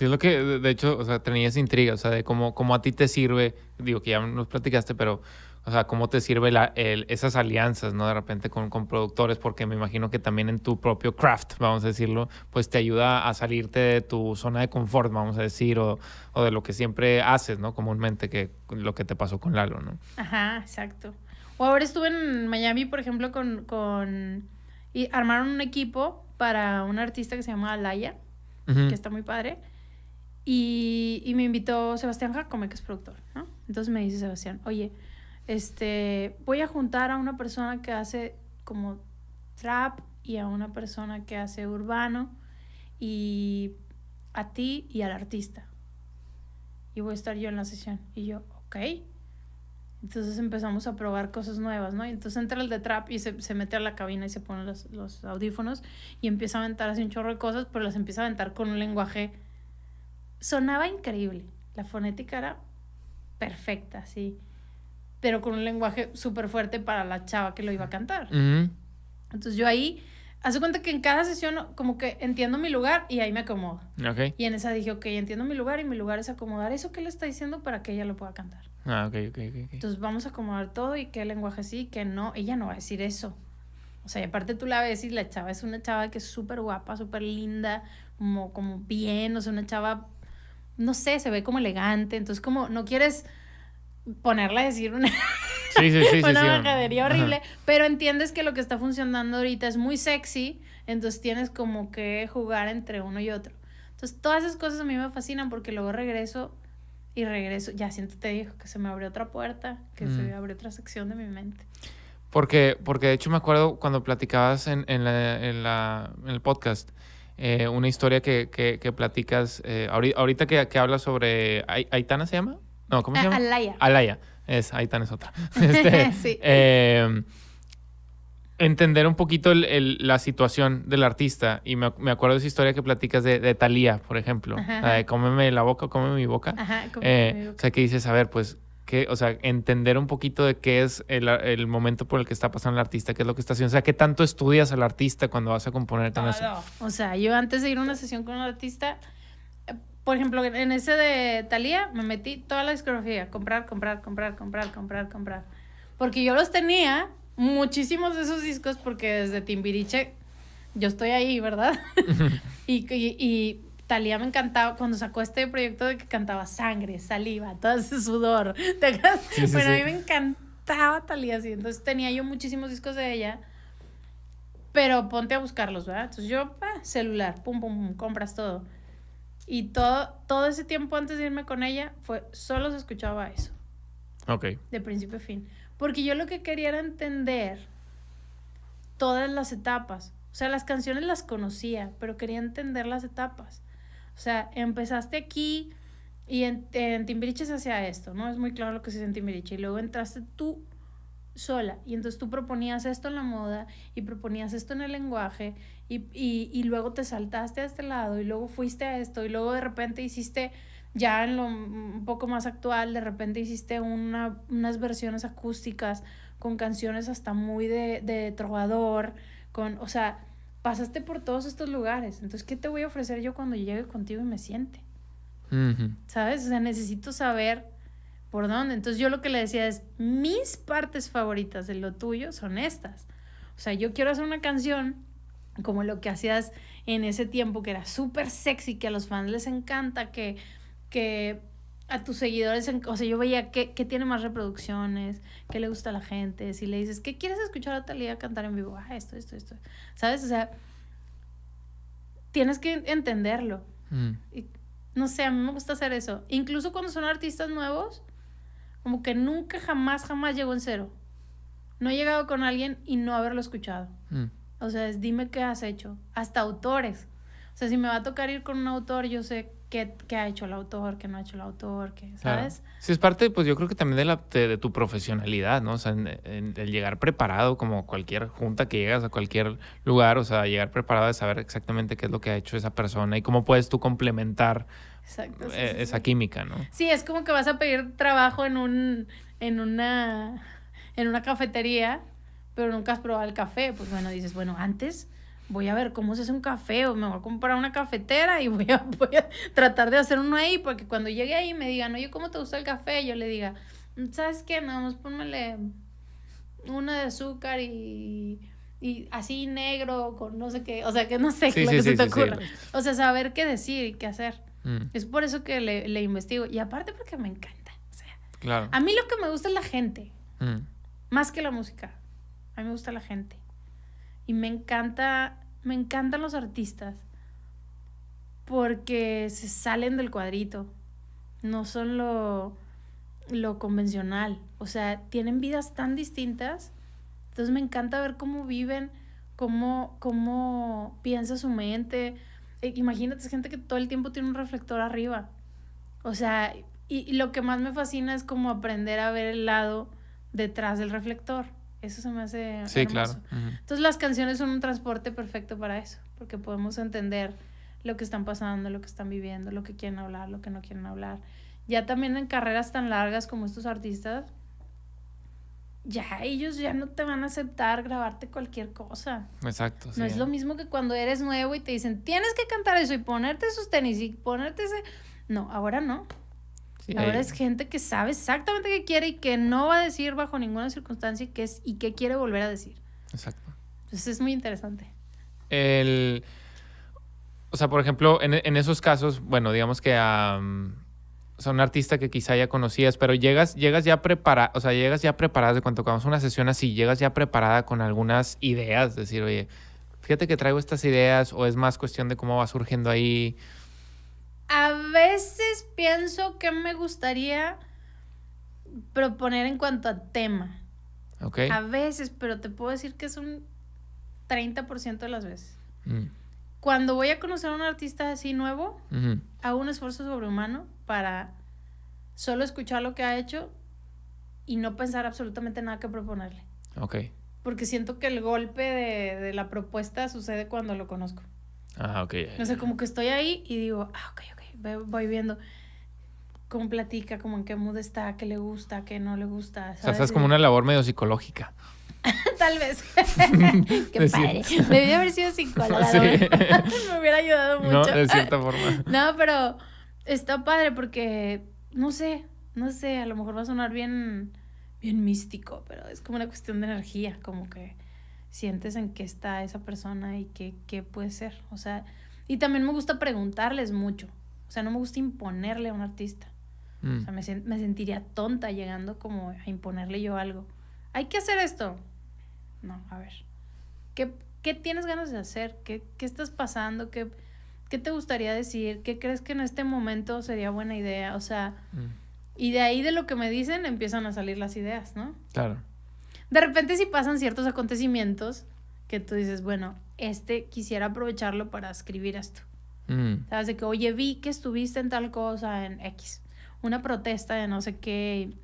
Sí, es lo que, de hecho, o sea, tenías intriga, o sea, de cómo, a ti te sirve, digo que ya nos platicaste, pero, o sea, cómo te sirve la, esas alianzas, ¿no? De repente con, productores, porque me imagino que también en tu propio craft, vamos a decirlo, pues te ayuda a salirte de tu zona de confort, vamos a decir, o, de lo que siempre haces, ¿no? Comúnmente, que lo que te pasó con Lalo, ¿no? Ajá, exacto. O ahora estuve en Miami, por ejemplo, con, con... y armaron un equipo para un artista que se llama Alaya, que está muy padre. Y, me invitó Sebastián Jacome, que es productor, ¿no? Entonces me dice Sebastián, oye, este, voy a juntar a una persona que hace como trap y a una persona que hace urbano y a ti y al artista. Y voy a estar yo en la sesión. Y yo, ok. Entonces empezamos a probar cosas nuevas, ¿no? Y entonces entra el de trap y se, mete a la cabina y se pone los, los, audífonos y empieza a aventar así un chorro de cosas, pero las empieza a aventar con un lenguaje sonaba increíble. La fonética era perfecta, sí. Pero con un lenguaje súper fuerte para la chava que lo iba a cantar. Entonces yo ahí, hace cuenta que en cada sesión como que entiendo mi lugar y ahí me acomodo. Okay. Y en esa dije, ok, entiendo mi lugar y mi lugar es acomodar eso que le está diciendo para que ella lo pueda cantar. Ah, ok, ok, ok. Entonces vamos a acomodar todo y qué lenguaje sí, que no. Ella no va a decir eso. O sea, y aparte tú la ves y la chava es una chava que es súper guapa, súper linda, como, como bien, o sea, una chava no sé, se ve como elegante, entonces como no quieres ponerle a decir una, sí, sí, sí, una horrible, pero entiendes que lo que está funcionando ahorita es muy sexy, entonces tienes como que jugar entre uno y otro. Entonces todas esas cosas a mí me fascinan porque luego regreso y regreso, ya siento te dijo que se me abrió otra puerta, que se se mm. abrió otra sección de mi mente. Porque, porque de hecho me acuerdo cuando platicabas en, en, en el podcast, eh, una historia que, platicas, eh, ahorita, que, hablas sobre, ¿Aitana se llama? No, ¿cómo se ah, llama? Alaya. Alaya, es, Aitana es otra. Este, sí. Em, entender un poquito la situación del artista. Y me, acuerdo de esa historia que platicas de, de Thalía, por ejemplo. La de cómeme la boca, cómeme mi boca. Ajá, eh, mi boca. O sea, que dices, a ver, pues o sea, entender un poquito de qué es el, momento por el que está pasando el artista, qué es lo que está haciendo, o sea, qué tanto estudias al artista cuando vas a componer con eso. O sea, yo antes de ir a una sesión con un artista, eh, por ejemplo, en ese de Talía me metí toda la discografía, comprar, comprar, comprar, comprar, comprar, comprar. Porque yo los tenía muchísimos de esos discos porque desde Timbiriche yo estoy ahí, ¿verdad? y Talía me encantaba cuando sacó este proyecto de que cantaba sangre, saliva, todo ese sudor. Pero a mí me encantaba Talía así. Entonces tenía yo muchísimos discos de ella. Pero ponte a buscarlos, ¿verdad? Entonces yo, ah, celular, pum, pum, pum, compras todo. Y todo, todo ese tiempo antes de irme con ella, fue, solo se escuchaba eso. Ok. De principio a fin. Porque yo lo que quería era entender todas las etapas. O sea, las canciones las conocía, pero quería entender las etapas. O sea, empezaste aquí y en, en Timbiriche se hacía esto, ¿no? Es muy claro lo que se hace en Timbiriche. Y luego entraste tú sola. Y entonces tú proponías esto en la moda y proponías esto en el lenguaje y, luego te saltaste a este lado y luego fuiste a esto y luego de repente hiciste, ya en lo un poco más actual, de repente hiciste una, unas versiones acústicas con canciones hasta muy de, trovador, con, o sea, pasaste por todos estos lugares, entonces, ¿qué te voy a ofrecer yo cuando llegue contigo y me siente? ¿Sabes? O sea, necesito saber por dónde. Entonces, yo lo que le decía es, mis partes favoritas de lo tuyo son estas. O sea, yo quiero hacer una canción como lo que hacías en ese tiempo, que era súper sexy, que a los fans les encanta, que, que a tus seguidores, en, o sea, yo veía qué, qué, tiene más reproducciones, qué le gusta a la gente, si le dices, ¿qué quieres escuchar a Talía cantar en vivo? Ah, esto, esto, esto. ¿Sabes? O sea, tienes que entenderlo. Mm. Y, no sé, a mí me gusta hacer eso. Incluso cuando son artistas nuevos, como que nunca, jamás, jamás llego en cero. No he llegado con alguien y no haberlo escuchado. Mm. O sea, dime qué has hecho. Hasta autores. O sea, si me va a tocar ir con un autor, yo sé qué, ha hecho el autor, qué no ha hecho el autor, qué, ¿sabes? Sí, es parte, pues yo creo que también de, la, de, tu profesionalidad, ¿no? O sea, en, el llegar preparado, como cualquier junta que llegas a cualquier lugar, o sea, llegar preparado de saber exactamente qué es lo que ha hecho esa persona y cómo puedes tú complementar eh, esa química, ¿no? Sí, es como que vas a pedir trabajo en un, en una, en una cafetería, pero nunca has probado el café, pues bueno, dices, bueno, antes voy a ver cómo se hace un café o me voy a comprar una cafetera y voy a, tratar de hacer uno ahí Porque cuando llegue ahí me digan, oye, ¿cómo te gusta el café? Yo le diga, ¿sabes qué? Nada más pónmele una de azúcar y, así negro con no sé qué, o sea, que no sé lo que se te ocurra. O sea, saber qué decir y qué hacer. Mm. Es por eso que le, investigo y aparte porque me encanta. O sea, A mí lo que me gusta es la gente, mm. más que la música. A mí me gusta la gente. Y me encanta, me encantan los artistas porque se salen del cuadrito, no son lo, convencional, o sea, tienen vidas tan distintas. Entonces me encanta ver cómo viven, cómo, cómo piensa su mente. E, imagínate, es gente que todo el tiempo tiene un reflector arriba. O sea, y, y lo que más me fascina es como aprender a ver el lado detrás del reflector. Eso se me hace. Sí, claro. Entonces las canciones son un transporte perfecto para eso, porque podemos entender lo que están pasando, lo que están viviendo, lo que quieren hablar, lo que no quieren hablar. Ya también en carreras tan largas como estos artistas, ya ellos ya no te van a aceptar grabarte cualquier cosa. Exacto. No es lo mismo que cuando eres nuevo y te dicen, tienes que cantar eso y ponerte sus tenis y ponerte ese... No, ahora no. La es gente que sabe exactamente qué quiere y que no va a decir bajo ninguna circunstancia qué es y qué quiere volver a decir. Exacto. Entonces es muy interesante. o sea, por ejemplo, en, esos casos, bueno, digamos que a un artista que quizá ya conocías, pero llegas, llegas ya preparada, o sea, llegas ya preparada de cuando tocamos una sesión así, llegas ya preparada con algunas ideas, decir, oye, fíjate que traigo estas ideas, o es más cuestión de cómo va surgiendo ahí a veces pienso que me gustaría proponer en cuanto a tema. Ok. A veces, pero te puedo decir que es un 30% de las veces. Mm. Cuando voy a conocer a un artista así nuevo, hago un esfuerzo sobrehumano para solo escuchar lo que ha hecho y no pensar absolutamente nada que proponerle. Ok. Porque siento que el golpe de, de la propuesta sucede cuando lo conozco. Ah, ok. No sé, sea, como que estoy ahí y digo, ah, ok, ok voy viendo cómo platica, como en qué mood está, qué le gusta, qué no le gusta. O sea, es como una labor medio psicológica. Tal vez. qué padre. haber sido psicológica. Sí. Me hubiera ayudado mucho. No, de cierta forma. no, pero está padre porque, no sé, no sé, a lo mejor va a sonar bien, bien místico, pero es como una cuestión de energía, como que sientes en qué está esa persona y qué, qué puede ser. O sea, y también me gusta preguntarles mucho. O sea, no me gusta imponerle a un artista. O mm. sea, me, sentiría tonta llegando como a imponerle yo algo. Hay que hacer esto. No, a ver. ¿Qué, tienes ganas de hacer? ¿Qué, estás pasando? ¿Qué, te gustaría decir? ¿Qué crees que en este momento sería buena idea? O sea, mm. y de ahí de lo que me dicen empiezan a salir las ideas, ¿no? Claro. De repente si pasan ciertos acontecimientos que tú dices, bueno, este quisiera aprovecharlo para escribir esto. Mm. Sabes de que, oye, vi que estuviste en tal cosa, en X, una protesta de no sé qué,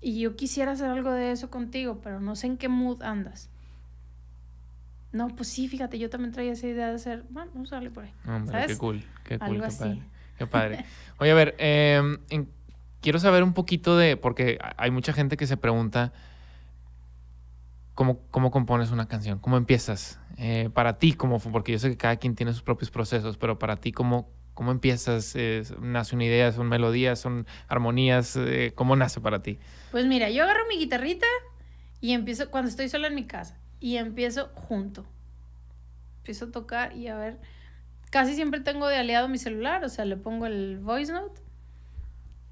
y yo quisiera hacer algo de eso contigo, pero no sé en qué mood andas. No, pues sí, fíjate, yo también traía esa idea de hacer, bueno, vamos a darle por ahí. qué cool, qué cool, algo así. padre. Qué padre. Oye, a ver, em, quiero saber un poquito de, porque hay mucha gente que se pregunta, ¿cómo, cómo compones una canción? ¿Cómo empiezas? Eh, para ti como, porque yo sé que cada quien tiene sus propios procesos, pero para ti ¿Cómo empiezas? ¿Nace una idea? ¿Son melodías? ¿Son armonías? Eh, ¿Cómo nace para ti? Pues mira, yo agarro mi guitarrita y empiezo, cuando estoy sola en mi casa, y empiezo junto. Empiezo a tocar y a ver. Casi siempre tengo de aliado mi celular, o sea, le pongo el voice note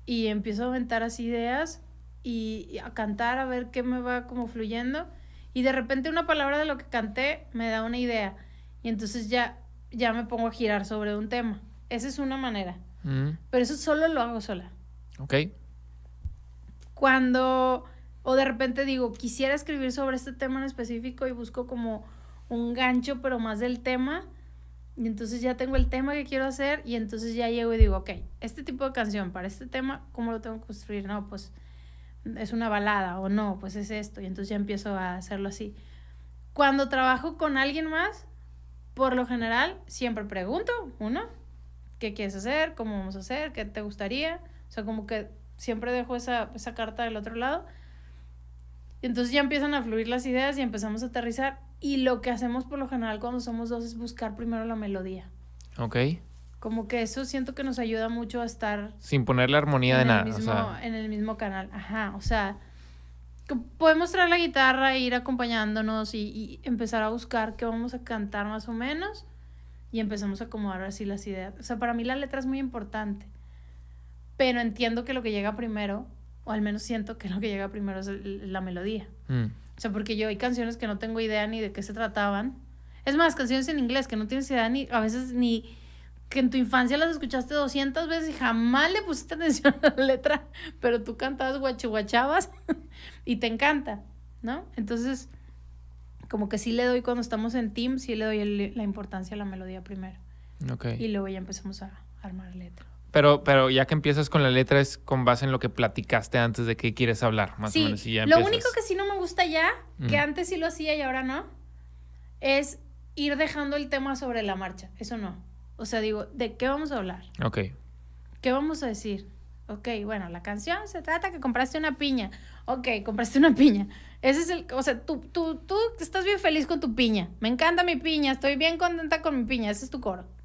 y empiezo a aventar así ideas y a cantar a ver qué me va como fluyendo. Y de repente una palabra de lo que canté me da una idea. Y entonces ya, ya me pongo a girar sobre un tema. Esa es una manera. Mm. Pero eso solo lo hago sola. Ok. Cuando, o de repente digo, quisiera escribir sobre este tema en específico y busco como un gancho, pero más del tema. Y entonces ya tengo el tema que quiero hacer y entonces ya llego y digo, ok, este tipo de canción para este tema, ¿cómo lo tengo que construir? No, pues es una balada o no, pues es esto, y entonces ya empiezo a hacerlo así. Cuando trabajo con alguien más, por lo general, siempre pregunto, uno, ¿qué quieres hacer? ¿Cómo vamos a hacer? ¿Qué te gustaría? O sea, como que siempre dejo esa, esa carta del otro lado. Y entonces ya empiezan a fluir las ideas y empezamos a aterrizar. Y lo que hacemos por lo general cuando somos dos es buscar primero la melodía. Ok. Como que eso siento que nos ayuda mucho a estar... Sin poner la armonía de nada. En el mismo canal, ajá, o sea, podemos traer la guitarra e ir acompañándonos y, y, empezar a buscar qué vamos a cantar más o menos y empezamos a acomodar así las ideas. O sea, para mí la letra es muy importante, pero entiendo que lo que llega primero, o al menos siento que lo que llega primero es la melodía. Mm. O sea, porque yo hay canciones que no tengo idea ni de qué se trataban. Es más, canciones en inglés que no tienes idea ni a veces ni que en tu infancia las escuchaste 200 veces y jamás le pusiste atención a la letra, pero tú cantabas guachihuachabas y te encanta, ¿no? Entonces, como que sí le doy cuando estamos en team, sí le doy la importancia a la melodía primero. Okay. Y luego ya empezamos a, armar letra. Pero, pero ya que empiezas con la letra es con base en lo que platicaste antes de qué quieres hablar, más o menos. Si lo único que sí no me gusta ya, que antes sí lo hacía y ahora no, es ir dejando el tema sobre la marcha. Eso no. O sea, digo, ¿de qué vamos a hablar? Ok. ¿Qué vamos a decir? Ok, bueno, la canción se trata que compraste una piña. Ok, compraste una piña. Ese es el, o sea, tú, tú, tú estás bien feliz con tu piña. Me encanta mi piña, estoy bien contenta con mi piña. Ese es tu coro.